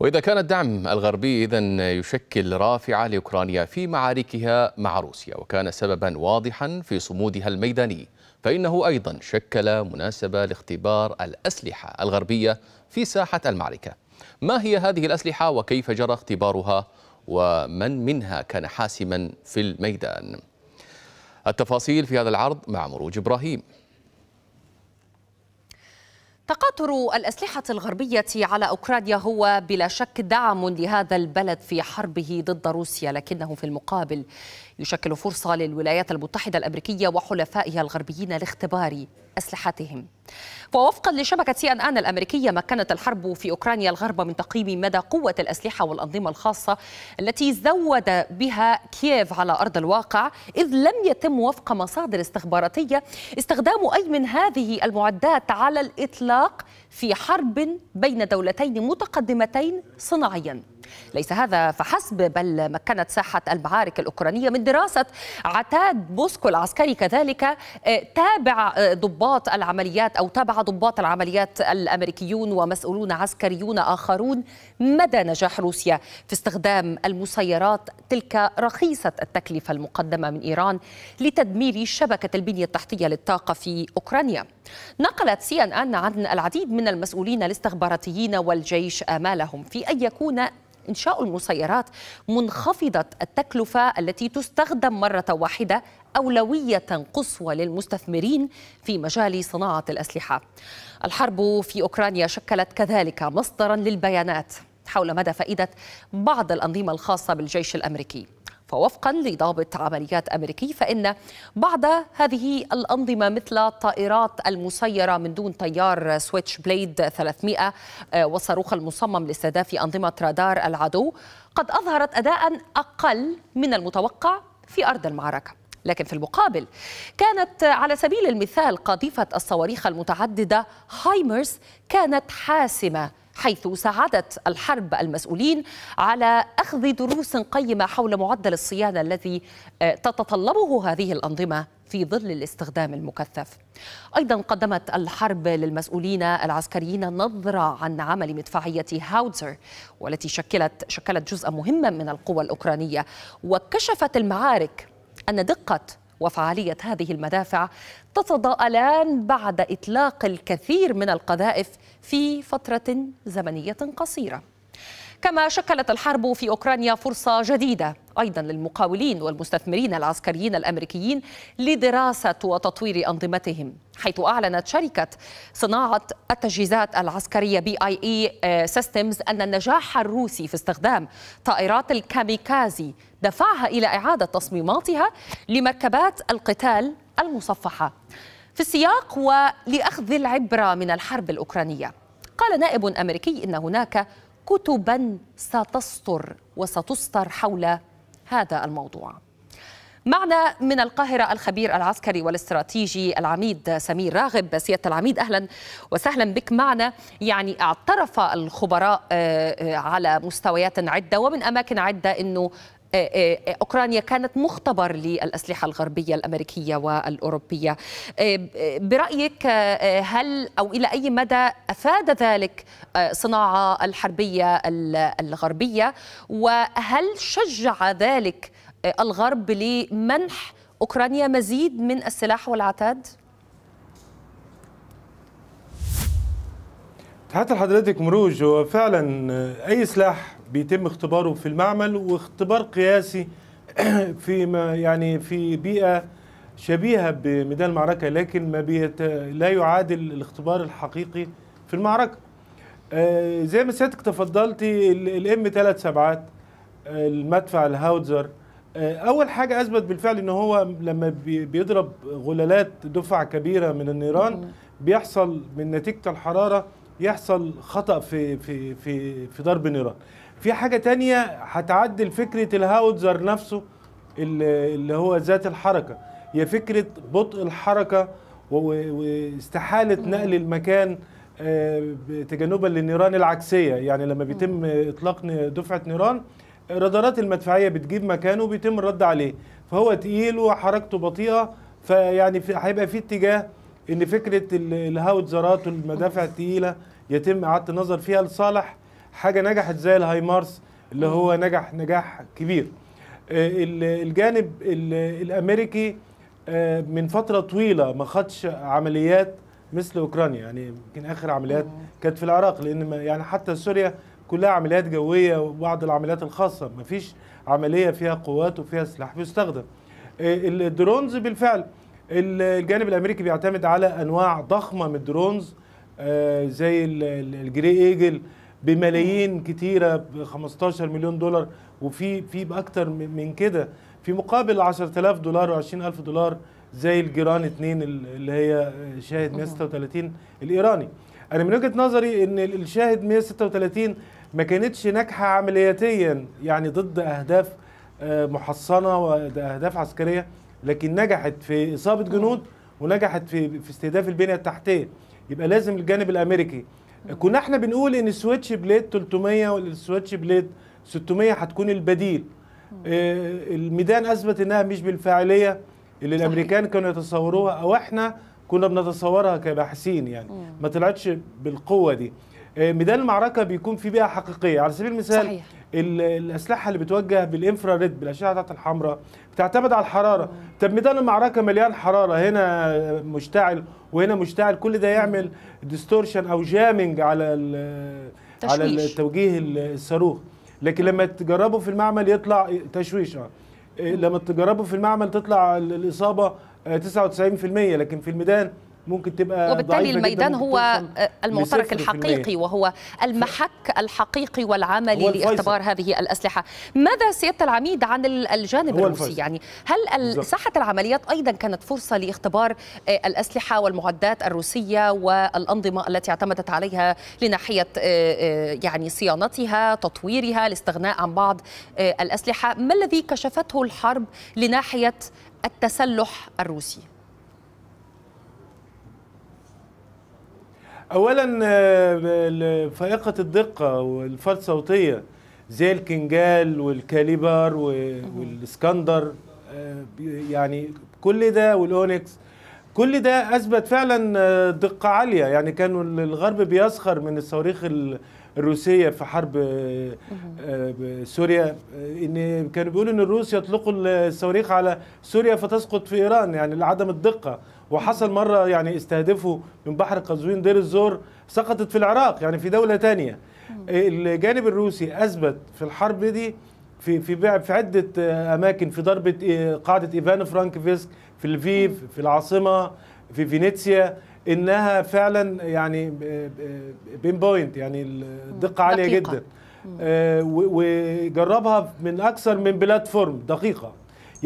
وإذا كان الدعم الغربي إذا يشكل رافعة لأوكرانيا في معاركها مع روسيا وكان سببا واضحا في صمودها الميداني فإنه أيضا شكل مناسبة لاختبار الأسلحة الغربية في ساحة المعركة ما هي هذه الأسلحة وكيف جرى اختبارها ومن منها كان حاسما في الميدان التفاصيل في هذا العرض مع مروج إبراهيم تقاطر الأسلحة الغربية على أوكرانيا هو بلا شك دعم لهذا البلد في حربه ضد روسيا لكنه في المقابل يشكل فرصة للولايات المتحدة الأمريكية وحلفائها الغربيين لاختبار أسلحتهم ووفقا لشبكة سي أن آن الأمريكية مكنت الحرب في أوكرانيا الغرب من تقييم مدى قوة الأسلحة والأنظمة الخاصة التي زود بها كييف على أرض الواقع إذ لم يتم وفق مصادر استخباراتية استخدام أي من هذه المعدات على الإطلاق في حرب بين دولتين متقدمتين صناعيا ليس هذا فحسب بل مكنت ساحة المعارك الأوكرانية من دراسة عتاد بوسكو العسكري كذلك آه، تابع آه، ضباط العمليات أو تابع ضباط العمليات الأمريكيون ومسؤولون عسكريون آخرون مدى نجاح روسيا في استخدام المسيرات تلك رخيصة التكلفة المقدمة من إيران لتدمير شبكة البنية التحتية للطاقة في أوكرانيا نقلت سي أن أن عن العديد من المسؤولين الاستخباراتيين والجيش آمالهم في أن يكون إنشاء المسيرات منخفضة التكلفة التي تستخدم مرة واحدة أولوية قصوى للمستثمرين في مجال صناعة الأسلحة الحرب في أوكرانيا شكلت كذلك مصدرا للبيانات حول مدى فائدة بعض الأنظمة الخاصة بالجيش الأمريكي فوفقا لضابط عمليات امريكي فان بعض هذه الانظمه مثل الطائرات المسيره من دون طيار سويتش بليد 300 آه، والصاروخ المصمم لاستهداف انظمه رادار العدو قد اظهرت اداء اقل من المتوقع في ارض المعركه لكن في المقابل كانت على سبيل المثال قاذفة الصواريخ المتعددة هايمرز كانت حاسمة حيث ساعدت الحرب المسؤولين على اخذ دروس قيمه حول معدل الصيانه الذي آه، تتطلبه هذه الانظمه في ظل الاستخدام المكثف. ايضا قدمت الحرب للمسؤولين العسكريين نظره عن عمل مدفعيه هاوتزر والتي شكلت شكلت جزءا مهما من القوى الاوكرانيه وكشفت المعارك أن دقة وفعالية هذه المدافع تتضاءلان بعد إطلاق الكثير من القذائف في فترة زمنية قصيرة كما شكلت الحرب في أوكرانيا فرصة جديدة أيضا للمقاولين والمستثمرين العسكريين الأمريكيين لدراسة وتطوير أنظمتهم حيث أعلنت شركة صناعة التجهيزات العسكرية بي آي إي سيستمز أن النجاح الروسي في استخدام طائرات الكاميكازي دفعها إلى إعادة تصميماتها لمركبات القتال المصفحة في السياق ولأخذ العبرة من الحرب الأوكرانية قال نائب أمريكي إن هناك كتبا ستسطر وستسطر حول هذا الموضوع معنا من القاهرة الخبير العسكري والاستراتيجي العميد سمير راغب سيادة العميد أهلا وسهلا بك معنا يعني اعترف الخبراء آه، آه، على مستويات عدة ومن أماكن عدة أنه آه، آه، آه، أوكرانيا كانت مختبر للأسلحة الغربية الأمريكية والأوروبية برأيك هل أو إلى أي مدى أفاد ذلك صناعة الحربية الغربية وهل شجع ذلك الغرب لمنح أوكرانيا مزيد من السلاح والعتاد؟ حتى حضرتك مروج هو فعلا آه، اي سلاح بيتم اختباره في المعمل واختبار قياسي في ما يعني في بيئه شبيهه بميدان المعركه لكن ما بيت لا يعادل الاختبار الحقيقي في المعركه آه، زي ما سيادتك تفضلتي الام ثلاث سبعات آه، المدفع الهاوتزر اول حاجه اثبت بالفعل ان هو لما بيضرب غلالات دفع كبيره من النيران بيحصل من نتيجه الحراره يحصل خطا في في في في ضرب نيران في حاجه تانية هتعدل فكره الهاوتزر نفسه اللي هو ذات الحركه هي فكره بطء الحركه واستحاله نقل المكان آه، تجنبا للنيران العكسيه يعني لما بيتم اطلاق دفعه نيران رادارات المدفعيه بتجيب مكانه وبيتم الرد عليه فهو تقيل وحركته بطيئه فيعني هيبقى في اتجاه ان فكره الهاوتزرات والمدافع الثقيله يتم اعاده النظر فيها لصالح حاجه نجحت زي الهايمارس اللي هو نجح نجاح كبير آه، الجانب الامريكي آه، من فتره طويله ما خدش عمليات مثل اوكرانيا يعني يمكن اخر عمليات كانت في العراق لان يعني حتى سوريا كلها عمليات جويه وبعض العمليات الخاصه ما فيش عمليه فيها قوات وفيها سلاح بيستخدم آه، الدرونز بالفعل الجانب الامريكي بيعتمد على انواع ضخمه من الدرونز آه، زي الجري ايجل بملايين كتيره ب 15 مليون دولار وفي في باكتر من كده في مقابل 10000 دولار و20000 دولار زي الجيران اثنين اللي هي شاهد 136 الايراني انا من وجهه نظري ان الشاهد 136 ما كانتش ناجحه عملياتيا يعني ضد اهداف آه، محصنه واهداف عسكريه لكن نجحت في اصابه جنود ونجحت في في استهداف البنيه التحتيه يبقى لازم الجانب الامريكي كنا احنا بنقول ان السويتش بليد 300 والسويتش بليد 600 هتكون البديل آه، الميدان اثبت انها مش بالفاعليه اللي الامريكان كانوا يتصوروها او احنا كنا بنتصورها كباحثين يعني ما طلعتش بالقوه دي آه، ميدان المعركه بيكون في بيئه حقيقيه على سبيل المثال صحيح. الاسلحه اللي بتوجه بالانفرا ريد بالاشعه بتاعت الحمراء بتعتمد على الحراره طب ميدان المعركه مليان حراره هنا مشتعل وهنا مشتعل كل ده يعمل ديستورشن او جامنج على على التوجيه الصاروخ لكن لما تجربه في المعمل يطلع تشويش آه. لما تجربه في المعمل تطلع الاصابه 99% آه، لكن في الميدان ممكن تبقى وبالتالي الميدان هو آه، المعترك الحقيقي وهو المحك الحقيقي والعملي لاختبار هذه الاسلحه ماذا سياده العميد عن الجانب الروسي يعني هل ساحه العمليات ايضا كانت فرصه لاختبار آه، الاسلحه والمعدات الروسيه والانظمه التي اعتمدت عليها لناحيه آه، يعني صيانتها تطويرها الاستغناء عن بعض الاسلحه ما الذي كشفته الحرب لناحيه التسلح الروسي اولا آه، فائقه الدقه والفرد صوتيه زي الكنجال والكاليبر والاسكندر آه، يعني كل ده والاونكس كل ده اثبت فعلا آه، دقه عاليه يعني كانوا الغرب بيسخر من الصواريخ الروسيه في حرب سوريا ان كانوا بيقولوا ان الروس يطلقوا الصواريخ على سوريا فتسقط في ايران يعني لعدم الدقه وحصل مرة يعني استهدفوا من بحر قزوين دير الزور سقطت في العراق يعني في دولة تانية الجانب الروسي أثبت في الحرب دي في في في عدة آه، أماكن في ضربة آه، قاعدة إيفان فرانكفيسك في الفيف في العاصمة في فينيسيا انها فعلا يعني بين آه، بوينت يعني الدقه عاليه جدا وجربها من اكثر من بلاتفورم دقيقه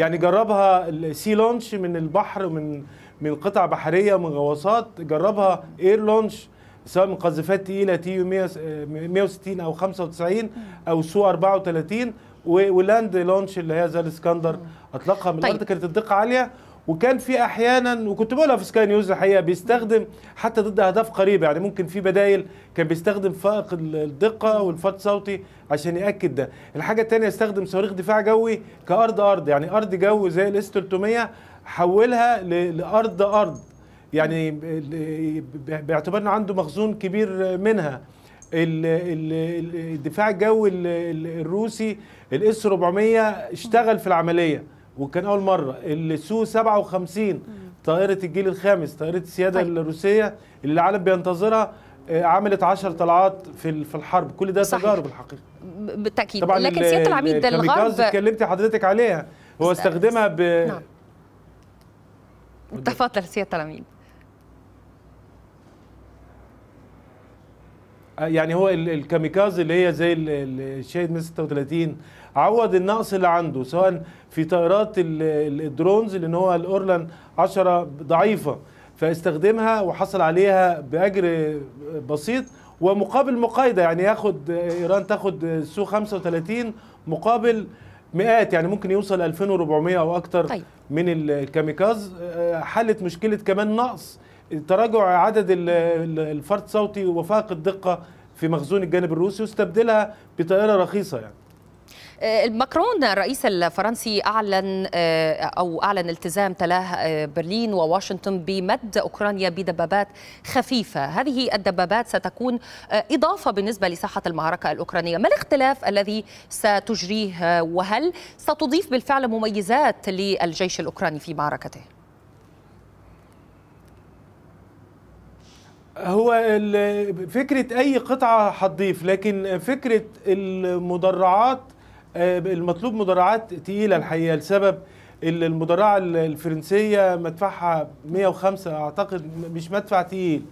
يعني جربها السي لونش من البحر من من قطع بحريه من غواصات جربها اير لونش سواء من قذفات تقيله تي 160 او 95 او سو 34 ولاند لونش اللي هي زي الاسكندر اطلقها من طيب. الارض كانت الدقه عاليه وكان في احيانا وكنت بقولها في سكاي نيوز الحقيقه بيستخدم حتى ضد اهداف قريبه يعني ممكن في بدايل كان بيستخدم فائق الدقه والفات صوتي عشان ياكد ده الحاجه الثانيه استخدم صواريخ دفاع جوي كارض ارض يعني ارض جو زي الاس 300 حولها لارض ارض يعني باعتبار انه عنده مخزون كبير منها الدفاع الجوي الروسي الاس 400 اشتغل في العمليه وكان اول مره السو 57 طائره الجيل الخامس طائره السياده طيب. الروسيه اللي العالم بينتظرها آه، عملت 10 طلعات في في الحرب كل ده تجارب الحقيقه بالتاكيد طبعا لكن سياده العميد الغرب اتكلمتي حضرتك عليها هو استخدمها ب نعم. تفضل سياده العميد آه، يعني هو الكاميكاز اللي هي زي الشاهد ميز 36 عوض النقص اللي عنده سواء في طائرات الدرونز لان هو الاورلان 10 ضعيفه فاستخدمها وحصل عليها باجر بسيط ومقابل مقايضه يعني ياخد ايران تاخد سو 35 مقابل مئات يعني ممكن يوصل 2400 او اكثر طيب. من الكاميكاز آه، حلت مشكله كمان نقص تراجع عدد الفرد صوتي وفاق الدقه في مخزون الجانب الروسي واستبدلها بطائره رخيصه يعني آه، ماكرون الرئيس الفرنسي اعلن آه، او اعلن التزام تلاه آه، برلين وواشنطن بمد اوكرانيا بدبابات خفيفه، هذه الدبابات ستكون اضافه بالنسبه لساحه المعركه الاوكرانيه، ما الاختلاف الذي ستجريه وهل ستضيف بالفعل مميزات للجيش الاوكراني في معركته؟ هو فكرة أي قطعة هتضيف لكن فكرة المدرعات آه، المطلوب مدرعات تقيلة الحقيقة لسبب المدرعة الفرنسية مدفعها 105 أعتقد مش مدفع تقيل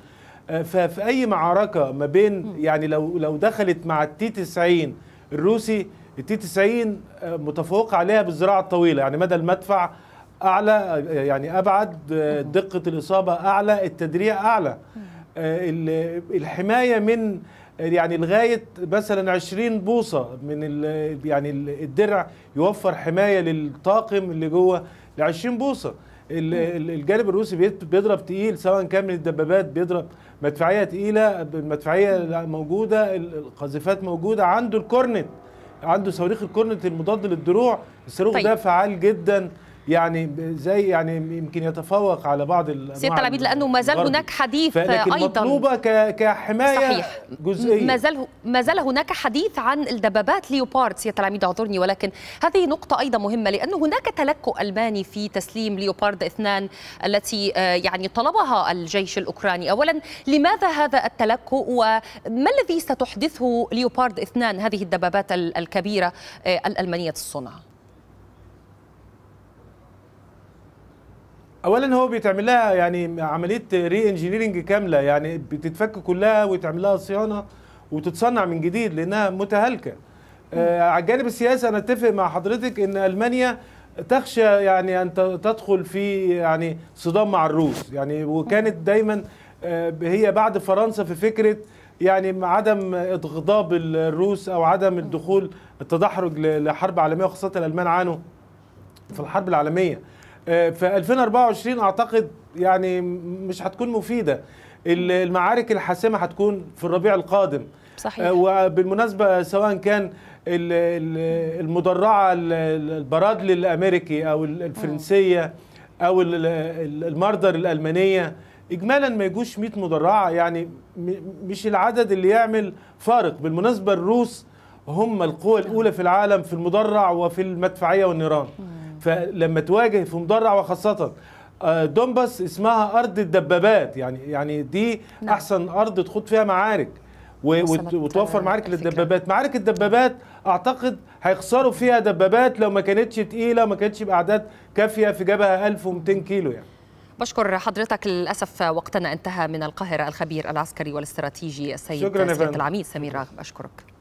آه، ففي أي معركة ما بين يعني لو لو دخلت مع التي 90 الروسي التي 90 آه، متفوق عليها بالزراعة الطويلة يعني مدى المدفع أعلى يعني أبعد دقة الإصابة أعلى التدريع أعلى آه، الحمايه من يعني لغايه مثلا 20 بوصه من يعني الدرع يوفر حمايه للطاقم اللي جوه ل 20 بوصه الجانب الروسي بيضرب تقيل سواء كان من الدبابات بيضرب مدفعيه تقيله المدفعيه موجوده القاذفات موجوده عنده الكورنت عنده صواريخ الكورنت المضاد للدروع الصاروخ طيب. ده فعال جدا يعني زي يعني يمكن يتفوق على بعض سيد العبيد لانه ما زال هناك حديث لكن ايضا مطلوبه كحمايه صحيح. جزئيه ما زال ما زال هناك حديث عن الدبابات ليوبارد سيد العبيد اعذرني ولكن هذه نقطه ايضا مهمه لانه هناك تلكؤ الماني في تسليم ليوبارد اثنان التي آه، يعني طلبها الجيش الاوكراني اولا لماذا هذا التلكؤ وما الذي ستحدثه ليوبارد اثنان هذه الدبابات الكبيره آه، الالمانيه الصنع اولا هو بيتعمل لها يعني عمليه ري انجينيرنج كامله يعني بتتفك كلها ويتعمل لها صيانه وتتصنع من جديد لانها متهالكه آه على الجانب السياسي انا اتفق مع حضرتك ان المانيا تخشى يعني ان تدخل في يعني صدام مع الروس يعني وكانت دايما آه هي بعد فرنسا في فكره يعني عدم اغضاب الروس او عدم الدخول التدحرج لحرب عالميه وخاصه الالمان عانوا في الحرب العالميه آه، في 2024 اعتقد يعني مش هتكون مفيده المعارك الحاسمه هتكون في الربيع القادم صحيح آه، وبالمناسبه سواء كان المدرعه البرادل الامريكي او الفرنسيه او المردر الالمانيه اجمالا ما يجوش 100 مدرعه يعني مش العدد اللي يعمل فارق بالمناسبه الروس هم القوه الاولى في العالم في المدرع وفي المدفعيه والنيران فلما تواجه في مدرع وخاصه آه، دومباس اسمها ارض الدبابات يعني يعني دي نعم. احسن ارض تخوض فيها معارك وتوفر معارك للدبابات معارك الدبابات اعتقد هيخسروا فيها دبابات لو ما كانتش تقيله وما كانتش باعداد كافيه في جبهه 1200 كيلو يعني بشكر حضرتك للأسف وقتنا انتهى من القاهرة الخبير العسكري والاستراتيجي السيد سيد العميد سمير راغب أشكرك